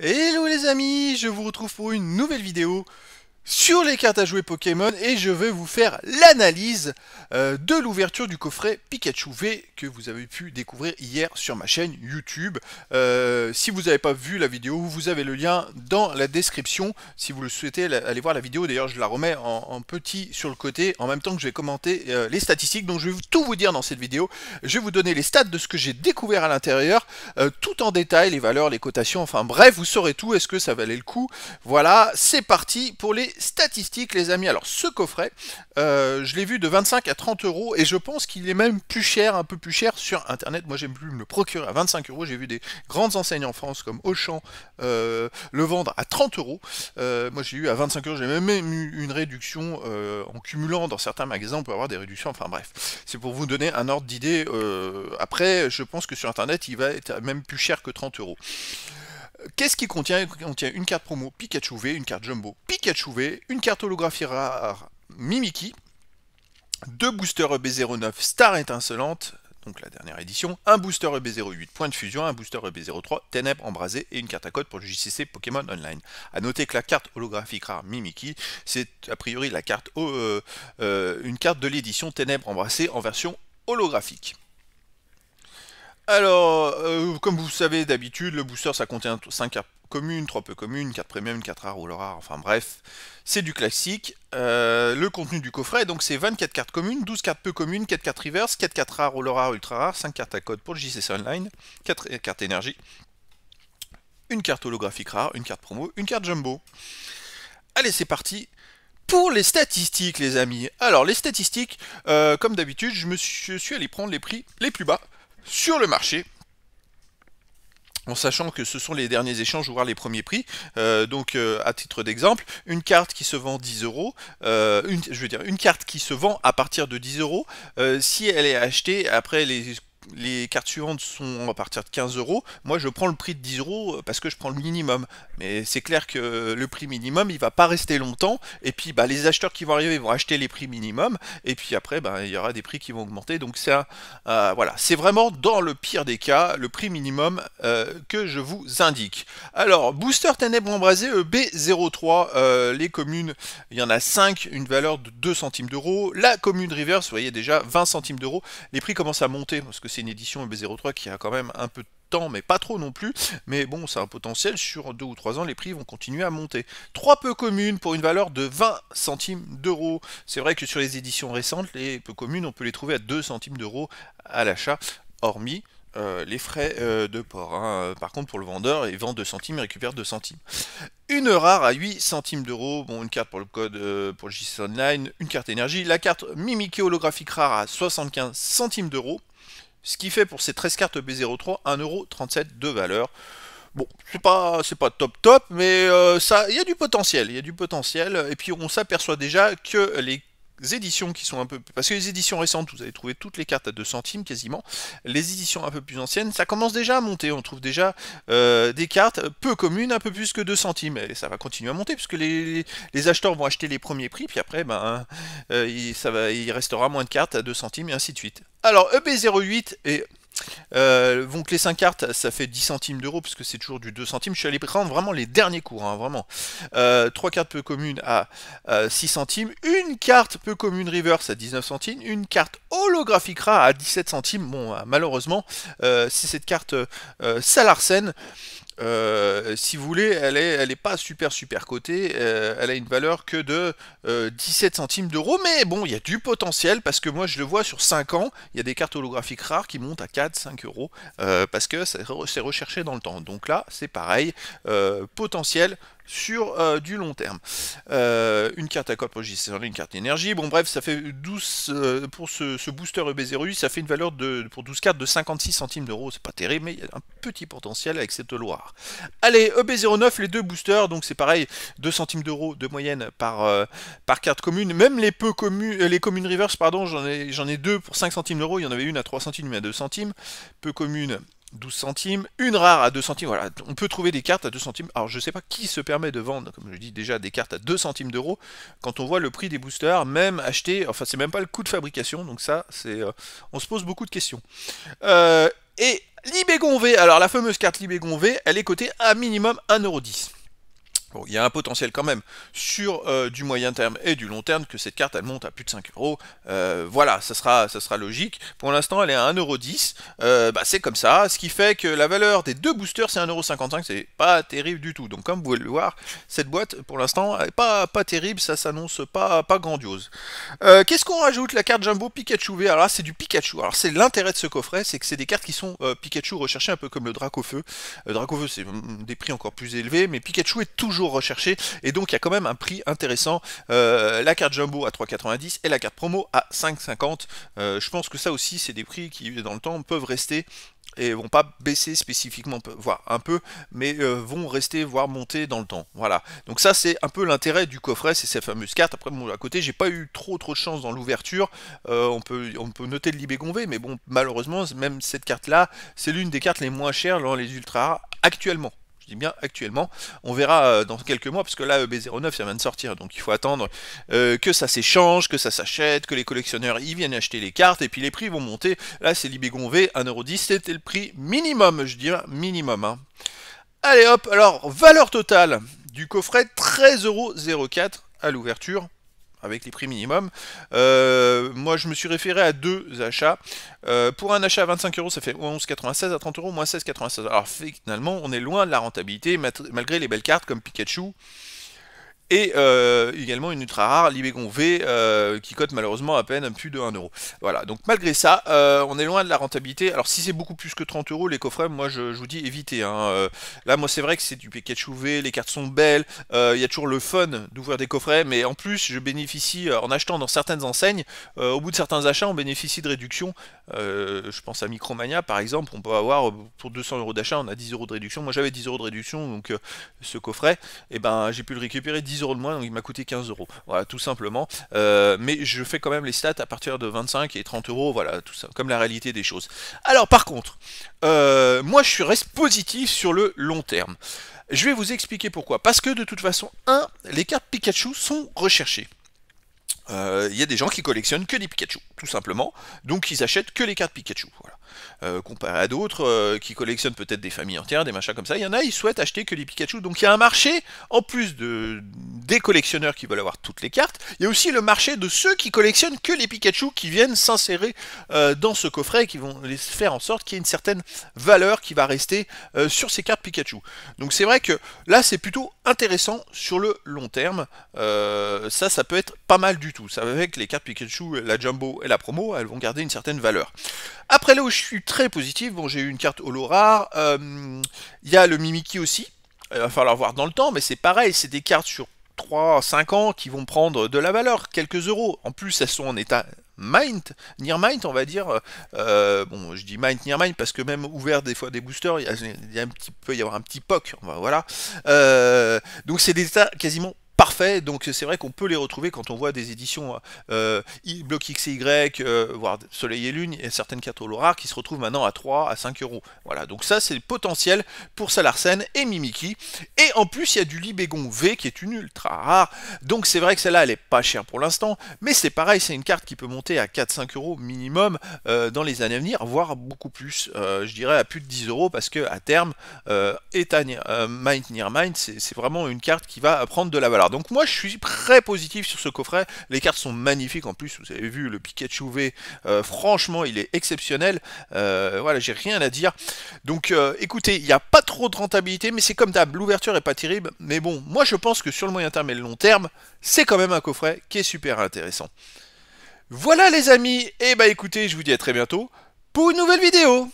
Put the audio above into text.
Hello les amis, je vous retrouve pour une nouvelle vidéo sur les cartes à jouer Pokémon et je vais vous faire l'analyse euh, de l'ouverture du coffret Pikachu V que vous avez pu découvrir hier sur ma chaîne YouTube. Euh, si vous n'avez pas vu la vidéo, vous avez le lien dans la description. Si vous le souhaitez, allez voir la vidéo. D'ailleurs, je la remets en, petit sur le côté en même temps que je vais commenter euh, les statistiques. Donc je vais tout vous dire dans cette vidéo. Je vais vous donner les stats de ce que j'ai découvert à l'intérieur, tout en détail, les valeurs, les cotations, enfin bref, vous saurez tout. Est-ce que ça valait le coup Voilà, c'est parti pour les statistiques, les amis. Alors, ce coffret, euh, je l'ai vu de 25 à 30 euros et je pense qu'il est même plus cher, un peu plus cher sur Internet. Moi, j'aime plus me le procurer à 25 euros. J'ai vu des grandes enseignes en France comme Auchan euh, le vendre à 30 euros. Euh, moi, j'ai eu à 25 euros. J'ai même eu une réduction en cumulant dans certains magasins. On peut avoir des réductions. Enfin, bref, c'est pour vous donner un ordre d'idée. après, je pense que sur Internet, il va être même plus cher que 30 euros. Qu'est-ce qui contient Il contient une carte promo Pikachu V, une carte Jumbo Pikachu V, une carte holographie rare Mimiki, deux boosters EB09 Star étincelante, donc la dernière édition, un booster EB08 point de fusion, un booster EB03 ténèbres embrasées et une carte à code pour le JCC Pokémon Online. A noter que la carte holographique rare Mimiki, c'est a priori la carte, euh, euh, une carte de l'édition ténèbres embrassées en version holographique. Alors, euh, comme vous savez d'habitude, le booster ça contient 5 cartes communes, 3 peu communes, 4 premium, 4 rares ou rare, enfin bref, c'est du classique. Euh, le contenu du coffret, donc c'est 24 cartes communes, 12 cartes peu communes, 4 cartes reverse, 4 cartes rares ou rare, ultra rare, 5 cartes à code pour le JCC Online, 4 euh, cartes énergie, une carte holographique rare, une carte promo, une carte jumbo. Allez, c'est parti pour les statistiques, les amis. Alors, les statistiques, comme d'habitude, je, me suis allé prendre les prix les plus bas sur le marché en sachant que ce sont les derniers échanges, voire les premiers prix. Euh, donc, euh, à titre d'exemple, une carte qui se vend 10 euros, euh, je veux dire, une carte qui se vend à partir de 10 euros, si elle est achetée après les les cartes suivantes sont à partir de 15 euros. Moi, je prends le prix de 10 euros euh, parce que je prends le minimum. Mais c'est clair que le prix minimum, il va pas rester longtemps. Et puis, bah, les acheteurs qui vont arriver vont acheter les prix minimum. Et puis après, bah, il y aura des prix qui vont augmenter. Donc ça, euh, voilà, c'est vraiment dans le pire des cas le prix minimum euh, que je vous indique. Alors, booster ténèbres embrasé b 03 les communes, il y en a 5, une valeur de 2 centimes d'euros. La commune Rivers, vous voyez déjà 20 centimes d'euros. Les prix commencent à monter parce que c'est c'est une édition EB03 qui a quand même un peu de temps, mais pas trop non plus. Mais bon, ça a un potentiel, sur deux ou trois ans, les prix vont continuer à monter. Trois peu communes pour une valeur de 20 centimes d'euros. C'est vrai que sur les éditions récentes, les peu communes, on peut les trouver à 2 centimes d'euros à l'achat, hormis euh, les frais euh, de port. Hein. Par contre, pour le vendeur, il vend 2 centimes, et récupère 2 centimes. Une rare à 8 centimes d'euros, bon, une carte pour le code euh, pour le Online, une carte énergie, la carte mimique holographique rare à 75 centimes d'euros, ce qui fait pour ces 13 cartes B03 1,37€ de valeur. Bon, c'est pas, c'est pas top top, mais euh, ça, il y a du potentiel, il y a du potentiel. Et puis on s'aperçoit déjà que les éditions qui sont un peu... Parce que les éditions récentes, vous avez trouvé toutes les cartes à 2 centimes quasiment. Les éditions un peu plus anciennes, ça commence déjà à monter. On trouve déjà euh, des cartes peu communes, un peu plus que 2 centimes. Et ça va continuer à monter, puisque les, acheteurs vont acheter les premiers prix, puis après, ben, euh, ça va, il restera moins de cartes à 2 centimes, et ainsi de suite. Alors, EB08 et donc les 5 cartes, ça fait 10 centimes d'euros, puisque c'est toujours du 2 centimes. Je suis allé prendre vraiment les derniers cours, hein, vraiment. 3 euh, cartes peu communes à 6 centimes, une carte peu commune reverse à 19 centimes, une carte holographique rare à 17 centimes. Bon, euh, malheureusement, euh, c'est cette carte Salarsen. Euh, si vous voulez, elle est, elle est pas super super cotée, euh, elle a une valeur que de 17 euh, centimes d'euros, mais bon, il y a du potentiel parce que moi je le vois sur 5 ans, il y a des cartes holographiques rares qui montent à 4, 5 euros parce que c'est recherché dans le temps. Donc là, c'est pareil, potentiel sur euh, du long terme. Euh, une carte à code pour une carte énergie. Bon bref, ça fait 12 euh, pour ce, booster EB08, ça fait une valeur de pour 12 cartes de 56 centimes d'euros. C'est pas terrible, mais il y a un petit potentiel avec cette Loire. Allez, EB09, les deux boosters, donc c'est pareil, 2 centimes d'euros de moyenne par, par carte commune. Même les peu communes, les communes reverse, pardon, j'en ai j'en ai deux pour 5 centimes d'euros. Il y en avait une à 3 centimes, une à 2 centimes. Peu commune 12 centimes, une rare à 2 centimes, voilà, on peut trouver des cartes à 2 centimes. Alors je ne sais pas qui se permet de vendre, comme je dis déjà, des cartes à 2 centimes d'euros, quand on voit le prix des boosters, même acheté, enfin c'est même pas le coût de fabrication, donc ça, c'est, euh, on se pose beaucoup de questions. Euh, et Libégon V, alors la fameuse carte Libégon V, elle est cotée à minimum 1,10€. Bon, il y a un potentiel quand même sur euh, du moyen terme et du long terme que cette carte elle monte à plus de 5 euros. Euh, voilà, ça sera, ça sera logique. Pour l'instant, elle est à 1,10€. Euh, bah, c'est comme ça, ce qui fait que la valeur des deux boosters c'est 1,55€. C'est pas terrible du tout. Donc, comme vous pouvez le voir, cette boîte pour l'instant est pas, pas terrible. Ça s'annonce pas, pas grandiose. Qu'est-ce qu'on rajoute La carte Jumbo Pikachu V. Alors là, c'est du Pikachu. Alors, c'est l'intérêt de ce coffret, c'est que c'est des cartes qui sont Pikachu recherchées un peu comme le Dracofeu. Dracofeu, c'est hum, des prix encore plus élevés, mais Pikachu est toujours recherché, et donc il y a quand même un prix intéressant. Euh, la carte Jumbo à 3,90 et la carte promo à 5,50. Euh, je pense que ça aussi, c'est des prix qui, dans le temps, peuvent rester et vont pas baisser spécifiquement, voire un peu, mais euh, vont rester, voire monter dans le temps. Voilà. Donc ça, c'est un peu l'intérêt du coffret, c'est ces fameuses cartes. Après, bon, à côté, j'ai pas eu trop trop de chance dans l'ouverture. on, peut, on peut noter le gonvé mais bon, malheureusement, même cette carte-là, c'est l'une des cartes les moins chères dans les ultra rares actuellement dis bien actuellement. On verra euh, dans quelques mois, parce que là, EB09, ça vient de sortir, donc il faut attendre euh, que ça s'échange, que ça s'achète, que les collectionneurs y viennent acheter les cartes, et puis les prix vont monter. Là, c'est Libégon V, 1,10€, c'était le prix minimum, je dirais, minimum. Hein. Allez hop, alors, valeur totale du coffret, 13,04€ à l'ouverture avec les prix minimum. Euh, moi, je me suis référé à deux achats. Euh, pour un achat à 25 euros, ça fait 11,96 à 30 euros, moins 16,96. Alors finalement, on est loin de la rentabilité, malgré les belles cartes comme Pikachu et euh, également une ultra rare, l'Ibégon V, euh, qui cote malheureusement à peine plus de 1€. Voilà, donc malgré ça, euh, on est loin de la rentabilité. Alors si c'est beaucoup plus que 30 euros, les coffrets, moi je, vous dis évitez. Hein. Là, moi c'est vrai que c'est du Pikachu V, les cartes sont belles, il y a toujours le fun d'ouvrir des coffrets, mais en plus je bénéficie, en achetant dans certaines enseignes, au bout de certains achats, on bénéficie de réductions. je pense à Micromania par exemple, on peut avoir pour 200 euros d'achat, on a 10 euros de réduction. Moi j'avais 10 euros de réduction, donc ce coffret, et eh ben j'ai pu le récupérer euros de moins, donc il m'a coûté 15 euros. Voilà, tout simplement. Euh, mais je fais quand même les stats à partir de 25 et 30 euros, voilà, tout ça, comme la réalité des choses. Alors, par contre, euh, moi je suis reste positif sur le long terme. Je vais vous expliquer pourquoi. Parce que de toute façon, 1, les cartes Pikachu sont recherchées. Euh, il y a des gens qui collectionnent que des Pikachu, tout simplement. Donc ils achètent que les cartes Pikachu. Voilà. Euh, comparé à d'autres euh, qui collectionnent peut-être des familles entières, des machins comme ça, il y en a, ils souhaitent acheter que les Pikachu. Donc il y a un marché, en plus des collectionneurs qui veulent avoir toutes les cartes, il y a aussi le marché de ceux qui collectionnent que les Pikachu qui viennent s'insérer dans ce coffret et qui vont les faire en sorte qu'il y ait une certaine valeur qui va rester sur ces cartes Pikachu. Donc c'est vrai que là c'est plutôt intéressant sur le long terme. ça, ça peut être pas mal du tout tout. Ça dire que les cartes Pikachu, la Jumbo et la promo, elles vont garder une certaine valeur. Après là où je suis très positif, bon j'ai eu une carte holo rare, euh, il y a le Mimiki aussi, il va falloir voir dans le temps, mais c'est pareil, c'est des cartes sur 3-5 ans qui vont prendre de la valeur, quelques euros. En plus, elles sont en état mind near mind on va dire. Euh, bon, je dis mind, near mind parce que même ouvert des fois des boosters, il, y a, un petit, peut y avoir un petit poc. Voilà. Euh, donc, c'est des états quasiment parfait. Donc c'est vrai qu'on peut les retrouver quand on voit des éditions euh, bloc X XY, Y, euh, voire Soleil et Lune, et certaines cartes au rares qui se retrouvent maintenant à 3, à 5 euros. Voilà, donc ça c'est le potentiel pour Salarsen et Mimiki. Et en plus, il y a du Libégon V qui est une ultra rare. Donc c'est vrai que celle-là, elle est pas chère pour l'instant, mais c'est pareil, c'est une carte qui peut monter à 4-5 euros minimum euh, dans les années à venir, voire beaucoup plus. je dirais à plus de 10 euros parce que à terme, euh, Mind Near Mind, c'est vraiment une carte qui va prendre de la valeur. Donc moi je suis très positif sur ce coffret, les cartes sont magnifiques en plus, vous avez vu le Pikachu V, euh, franchement il est exceptionnel, euh, voilà j'ai rien à dire. Donc euh, écoutez, il n'y a pas trop de rentabilité, mais c'est comme d'hab, l'ouverture est pas terrible, mais bon, moi je pense que sur le moyen terme et le long terme, c'est quand même un coffret qui est super intéressant. Voilà les amis, et eh bah ben, écoutez, je vous dis à très bientôt pour une nouvelle vidéo